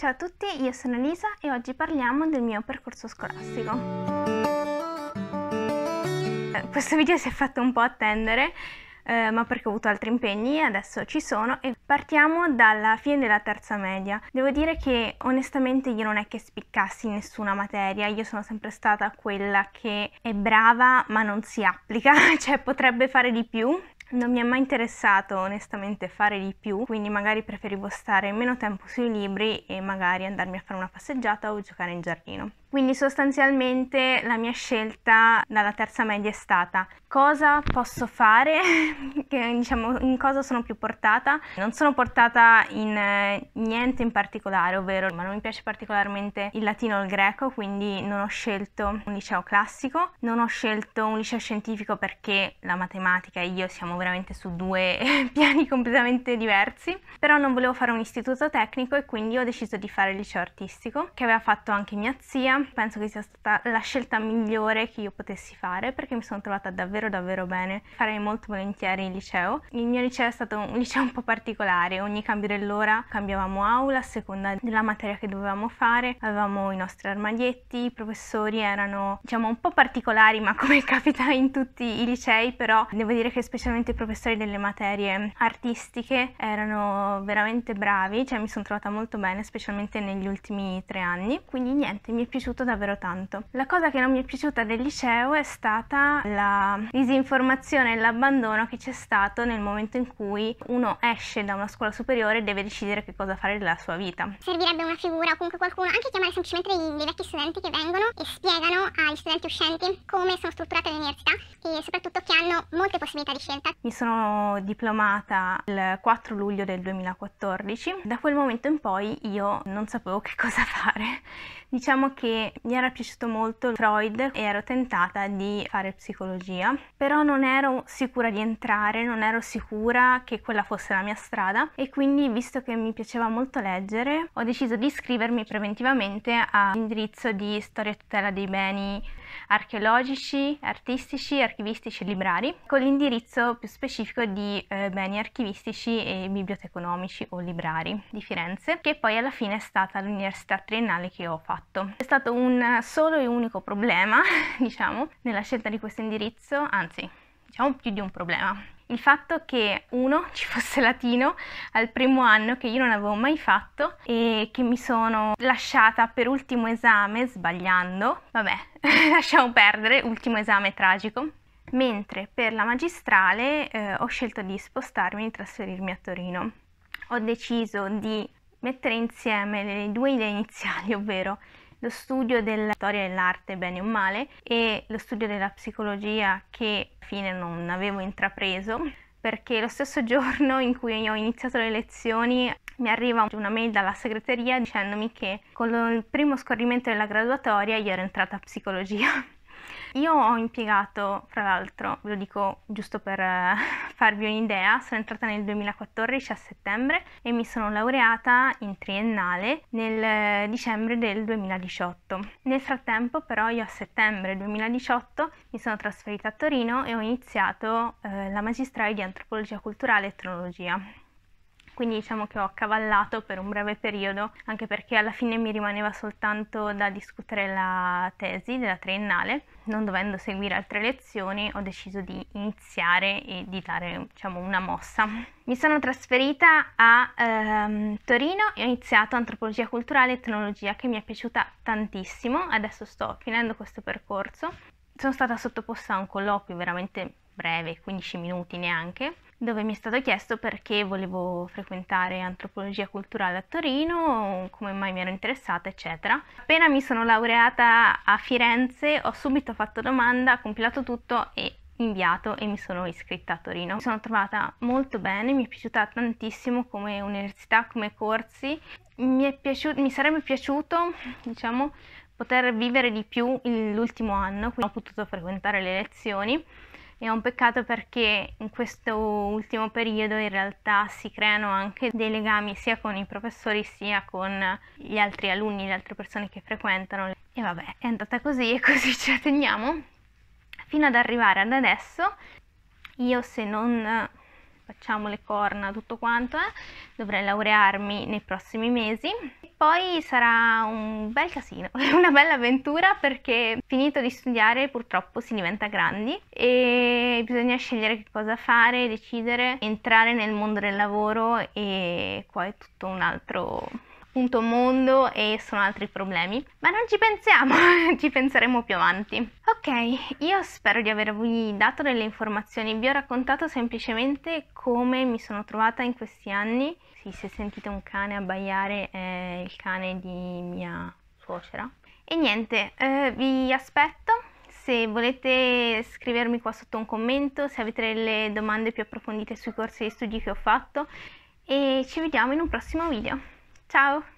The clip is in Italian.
Ciao a tutti, io sono Elisa e oggi parliamo del mio percorso scolastico. Eh, questo video si è fatto un po' attendere, eh, ma perché ho avuto altri impegni, e adesso ci sono e partiamo dalla fine della terza media. Devo dire che onestamente io non è che spiccassi in nessuna materia, io sono sempre stata quella che è brava ma non si applica, cioè potrebbe fare di più, non mi è mai interessato onestamente fare di più, quindi magari preferivo stare meno tempo sui libri e magari andarmi a fare una passeggiata o giocare in giardino. Quindi sostanzialmente la mia scelta dalla terza media è stata cosa posso fare, che, diciamo, in cosa sono più portata. Non sono portata in eh, niente in particolare, ovvero ma non mi piace particolarmente il latino o il greco, quindi non ho scelto un liceo classico, non ho scelto un liceo scientifico perché la matematica e io siamo veramente su due piani completamente diversi, però non volevo fare un istituto tecnico e quindi ho deciso di fare il liceo artistico che aveva fatto anche mia zia penso che sia stata la scelta migliore che io potessi fare perché mi sono trovata davvero davvero bene. Farei molto volentieri il liceo. Il mio liceo è stato un liceo un po' particolare, ogni cambio dell'ora cambiavamo aula a seconda della materia che dovevamo fare, avevamo i nostri armadietti, i professori erano diciamo un po' particolari ma come capita in tutti i licei però devo dire che specialmente i professori delle materie artistiche erano veramente bravi, cioè mi sono trovata molto bene specialmente negli ultimi tre anni, quindi niente, mi è piaciuto piaciuto davvero tanto. La cosa che non mi è piaciuta del liceo è stata la disinformazione e l'abbandono che c'è stato nel momento in cui uno esce da una scuola superiore e deve decidere che cosa fare della sua vita. Servirebbe una figura o comunque qualcuno, anche chiamare semplicemente i, dei vecchi studenti che vengono e spiegano agli studenti uscenti come sono strutturate le università e soprattutto che hanno molte possibilità di scelta. Mi sono diplomata il 4 luglio del 2014, da quel momento in poi io non sapevo che cosa fare. Diciamo che mi era piaciuto molto Freud e ero tentata di fare psicologia, però non ero sicura di entrare, non ero sicura che quella fosse la mia strada e quindi visto che mi piaceva molto leggere ho deciso di iscrivermi preventivamente all'indirizzo di storia e tutela dei beni archeologici, artistici, archivistici e librari, con l'indirizzo più specifico di eh, beni archivistici e biblioteconomici o librari di Firenze, che poi alla fine è stata l'università triennale che ho fatto. È stato un solo e unico problema, diciamo, nella scelta di questo indirizzo, anzi, diciamo più di un problema, il fatto che uno ci fosse latino al primo anno che io non avevo mai fatto e che mi sono lasciata per ultimo esame sbagliando, vabbè lasciamo perdere, ultimo esame tragico, mentre per la magistrale eh, ho scelto di spostarmi e di trasferirmi a Torino. Ho deciso di mettere insieme le due idee iniziali, ovvero lo studio della storia dell'arte bene o male e lo studio della psicologia che fine non avevo intrapreso perché lo stesso giorno in cui ho iniziato le lezioni mi arriva una mail dalla segreteria dicendomi che con il primo scorrimento della graduatoria io ero entrata a psicologia Io ho impiegato, fra l'altro, ve lo dico giusto per eh, farvi un'idea, sono entrata nel 2014 a settembre e mi sono laureata in triennale nel eh, dicembre del 2018. Nel frattempo però io a settembre 2018 mi sono trasferita a Torino e ho iniziato eh, la magistrale di antropologia culturale e etnologia quindi diciamo che ho accavallato per un breve periodo, anche perché alla fine mi rimaneva soltanto da discutere la tesi della triennale, non dovendo seguire altre lezioni ho deciso di iniziare e di dare diciamo, una mossa. Mi sono trasferita a ehm, Torino e ho iniziato antropologia culturale e etnologia che mi è piaciuta tantissimo, adesso sto finendo questo percorso. Sono stata sottoposta a un colloquio veramente breve, 15 minuti neanche, dove mi è stato chiesto perché volevo frequentare antropologia culturale a Torino, come mai mi ero interessata, eccetera. Appena mi sono laureata a Firenze ho subito fatto domanda, compilato tutto e inviato e mi sono iscritta a Torino. Mi sono trovata molto bene, mi è piaciuta tantissimo come università, come corsi. Mi, piaciuto, mi sarebbe piaciuto, diciamo, poter vivere di più l'ultimo anno, quindi ho potuto frequentare le lezioni è un peccato perché in questo ultimo periodo in realtà si creano anche dei legami sia con i professori sia con gli altri alunni, le altre persone che frequentano. E vabbè, è andata così e così ci atteniamo fino ad arrivare ad adesso. Io se non facciamo le corna, tutto quanto, eh? dovrei laurearmi nei prossimi mesi. Poi sarà un bel casino, una bella avventura perché finito di studiare purtroppo si diventa grandi e bisogna scegliere che cosa fare, decidere, entrare nel mondo del lavoro e qua è tutto un altro appunto mondo e sono altri problemi, ma non ci pensiamo, ci penseremo più avanti. Ok, io spero di avervi dato delle informazioni, vi ho raccontato semplicemente come mi sono trovata in questi anni. Sì, se sentite un cane abbaiare è il cane di mia suocera. E niente, eh, vi aspetto se volete scrivermi qua sotto un commento, se avete delle domande più approfondite sui corsi di studi che ho fatto e ci vediamo in un prossimo video. Ciao!